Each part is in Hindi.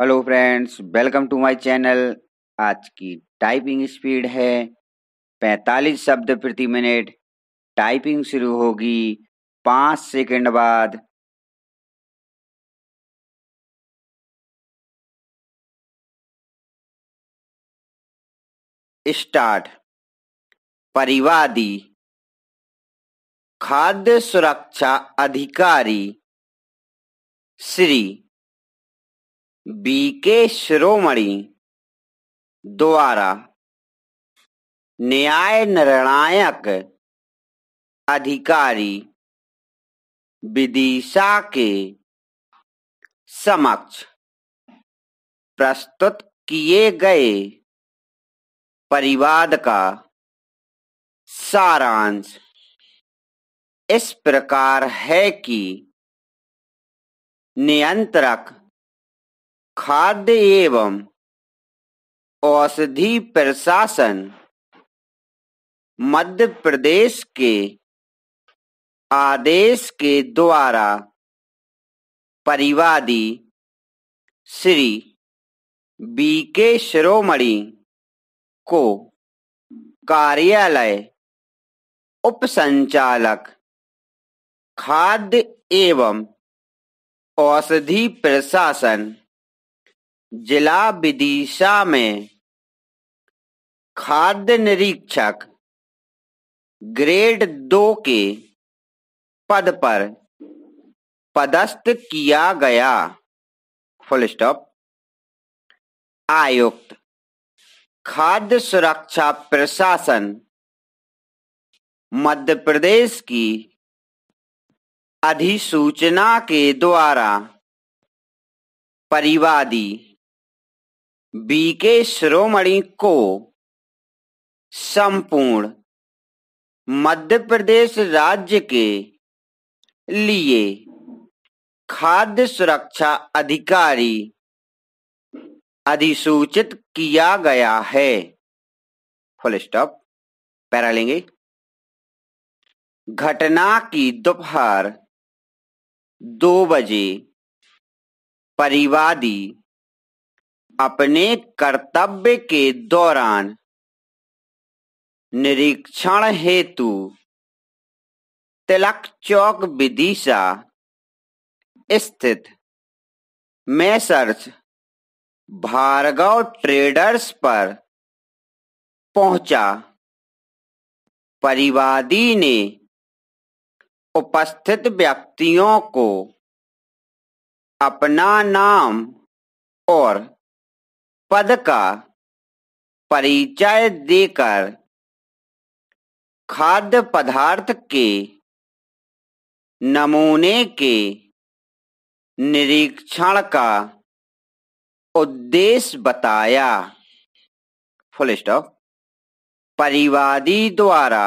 hello friends welcome to my channel आज की टाइपिंग स्पीड है 45 शब्द प्रति मिनट टाइपिंग शुरू होगी पाँच सेकंड बाद स्टार्ट परिवादी खाद्य सुरक्षा अधिकारी श्री बी के शिरोमणि द्वारा न्याय निर्णायक अधिकारी विदिशा के समक्ष प्रस्तुत किए गए परिवाद का सारांश इस प्रकार है कि नियंत्रक खाद्य एवं औषधि प्रशासन मध्य प्रदेश के आदेश के द्वारा परिवादी श्री बीके शिरोमणि को कार्यालय उपसंचालक खाद्य एवं औषधि प्रशासन जिला विदिशा में खाद्य निरीक्षक ग्रेड दो के पद पर पदस्थ किया गया फुल स्टॉप आयुक्त खाद्य सुरक्षा प्रशासन मध्य प्रदेश की अधिसूचना के द्वारा परिवादी बीके श्रोमणि को संपूर्ण मध्य प्रदेश राज्य के लिए खाद्य सुरक्षा अधिकारी अधिसूचित किया गया है फुल स्टॉप पैरा लेंगे घटना की दोपहर दो बजे परिवादी अपने कर्तव्य के दौरान निरीक्षण हेतु तिलक चौक विदिशा स्थित मैसर्च भार्गव ट्रेडर्स पर पहुंचा परिवादी ने उपस्थित व्यक्तियों को अपना नाम और पद का परिचय देकर खाद्य पदार्थ के नमूने के निरीक्षण का उद्देश्य बताया फुल स्टॉप परिवादी द्वारा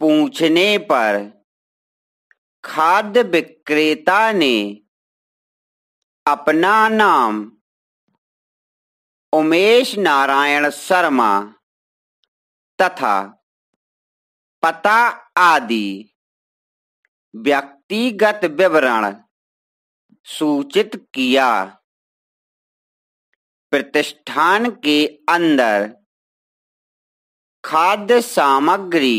पूछने पर खाद्य विक्रेता ने अपना नाम उमेश नारायण शर्मा तथा पता आदि व्यक्तिगत विवरण सूचित किया प्रतिष्ठान के अंदर खाद्य सामग्री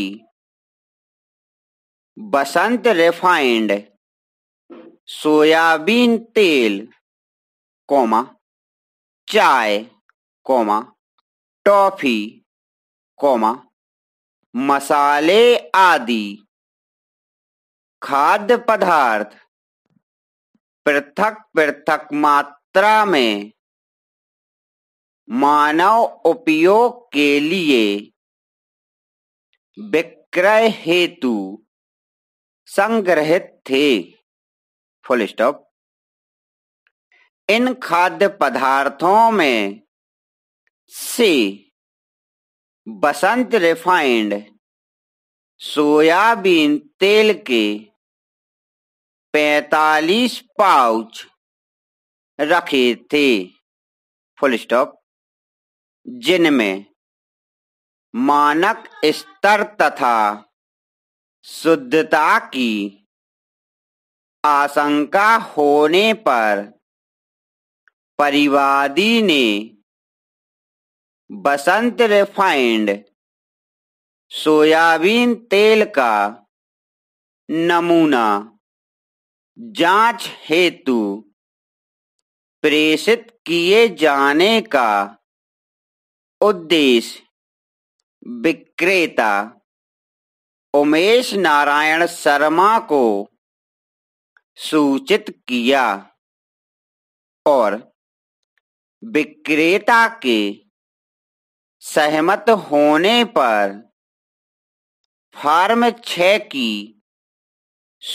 बसंत रिफाइंड सोयाबीन तेल कोमा चाय कौमा टॉफी कौमा मसाले आदि खाद्य पदार्थ पृथक पृथक मात्रा में मानव उपयोग के लिए विक्रय हेतु संग्रहित थे फुल स्टॉप इन खाद्य पदार्थों में सी बसंत रिफाइंड सोयाबीन तेल के 45 पाउच रखे थे फुल स्टॉप जिनमें मानक स्तर तथा शुद्धता की आशंका होने पर परिवादी ने बसंत रिफाइंड सोयाबीन तेल का नमूना जांच हेतु प्रेषित किए जाने का उद्देश्य विक्रेता उमेश नारायण शर्मा को सूचित किया और विक्रेता के सहमत होने पर फार्म छ की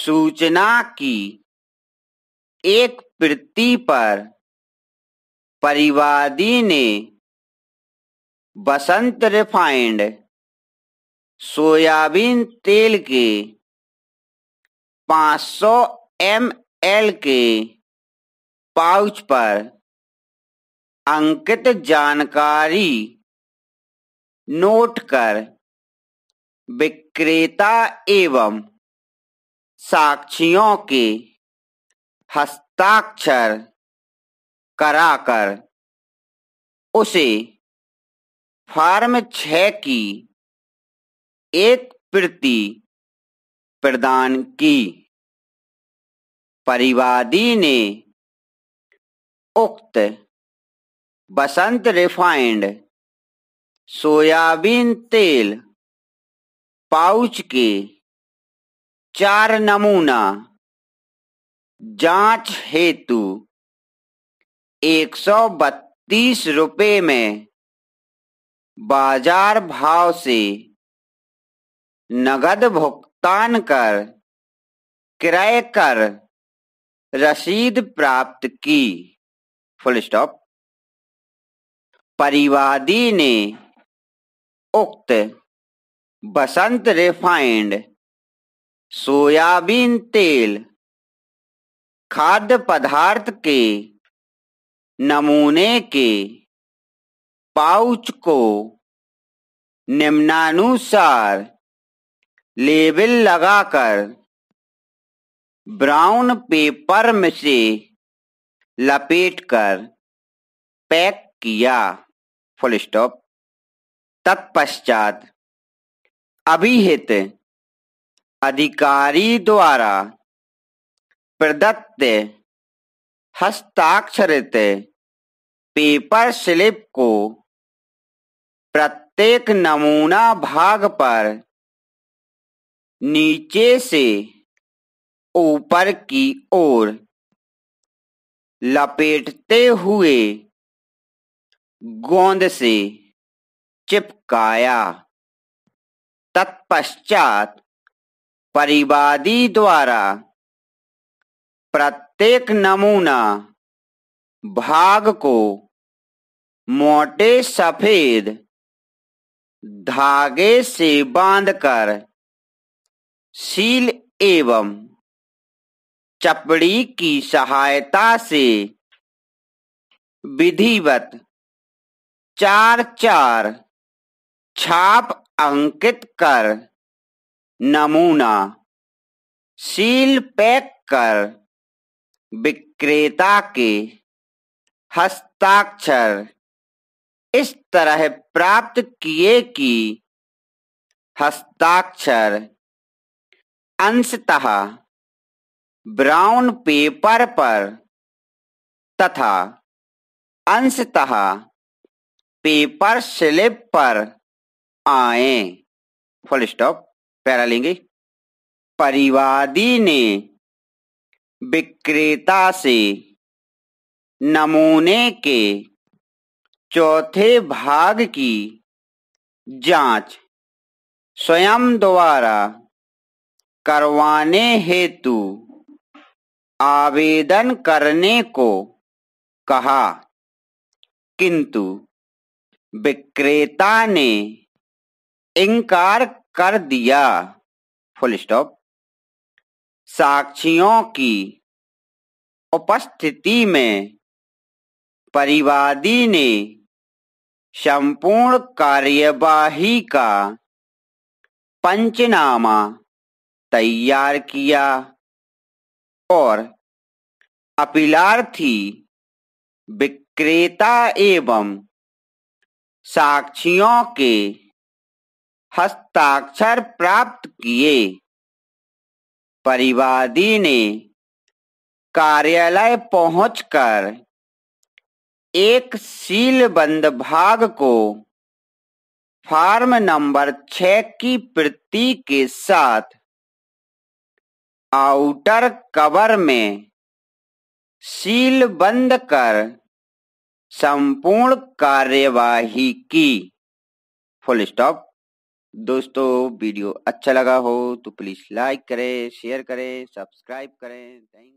सूचना की एक प्रति पर परिवादी ने बसंत रिफाइंड सोयाबीन तेल के 500 एल के पाउच पर अंकित जानकारी नोट कर विक्रेता एवं साक्षियों के हस्ताक्षर कराकर उसे फार्म छ की एक प्रति प्रदान की परिवादी ने उक्त बसंत रिफाइंड सोयाबीन तेल पाउच के चार नमूना जांच हेतु एक सौ बत्तीस रुपये में बाजार भाव से नगद भुगतान कर क्रय कर रसीद प्राप्त की फुल स्टॉप परिवादी ने उक्त बसंत रिफाइंड सोयाबीन तेल खाद्य पदार्थ के नमूने के पाउच को निम्नानुसार लेबल लगाकर ब्राउन पेपर में से लपेट कर पैक किया फुल स्टॉप तत्पश्चात अभिहित अधिकारी द्वारा प्रदत्त हस्ताक्षरित पेपर स्लिप को प्रत्येक नमूना भाग पर नीचे से ऊपर की ओर लपेटते हुए गोंद से चिपकाया तत्पश्चात परिवादी द्वारा प्रत्येक नमूना भाग को मोटे सफेद धागे से बांधकर सील एवं चपड़ी की सहायता से विधिवत चार चार छाप अंकित कर नमूना सील पैक कर विक्रेता के हस्ताक्षर इस तरह प्राप्त किए कि हस्ताक्षर अंशतः ब्राउन पेपर पर तथा अंशतः पेपर स्लिप पर आए फुल स्टॉप पैरा लेंगे परिवादी ने विक्रेता से नमूने के चौथे भाग की जांच स्वयं द्वारा करवाने हेतु आवेदन करने को कहा किंतु विक्रेता ने इनकार कर दिया फुल स्टॉप साक्षियों की उपस्थिति में परिवादी ने संपूर्ण कार्यवाही का पंचनामा तैयार किया और अपीलार्थी विक्रेता एवं साक्षियों के हस्ताक्षर प्राप्त किए परिवादी ने कार्यालय पहुंचकर एक सीलबंद भाग को फार्म नंबर छह की प्रति के साथ आउटर कवर में सील बंद कर संपूर्ण कार्यवाही की फुल स्टॉप दोस्तों वीडियो अच्छा लगा हो तो प्लीज़ लाइक करें शेयर करें सब्सक्राइब करें थैंक